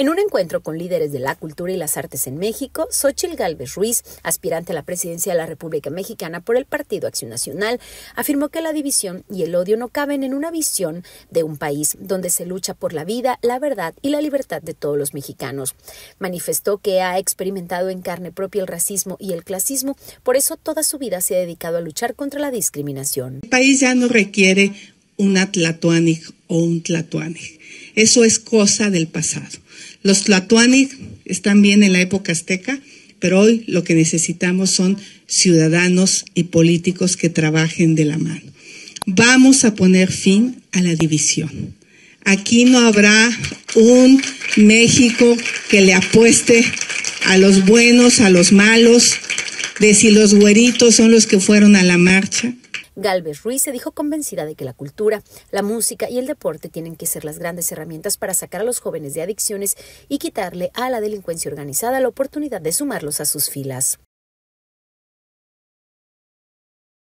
En un encuentro con líderes de la cultura y las artes en México, Xochil Gálvez Ruiz, aspirante a la presidencia de la República Mexicana por el Partido Acción Nacional, afirmó que la división y el odio no caben en una visión de un país donde se lucha por la vida, la verdad y la libertad de todos los mexicanos. Manifestó que ha experimentado en carne propia el racismo y el clasismo, por eso toda su vida se ha dedicado a luchar contra la discriminación. El país ya no requiere un atlatoanic o un tlatoani. Eso es cosa del pasado. Los tlatoani están bien en la época azteca, pero hoy lo que necesitamos son ciudadanos y políticos que trabajen de la mano. Vamos a poner fin a la división. Aquí no habrá un México que le apueste a los buenos, a los malos, de si los güeritos son los que fueron a la marcha, Galvez Ruiz se dijo convencida de que la cultura, la música y el deporte tienen que ser las grandes herramientas para sacar a los jóvenes de adicciones y quitarle a la delincuencia organizada la oportunidad de sumarlos a sus filas.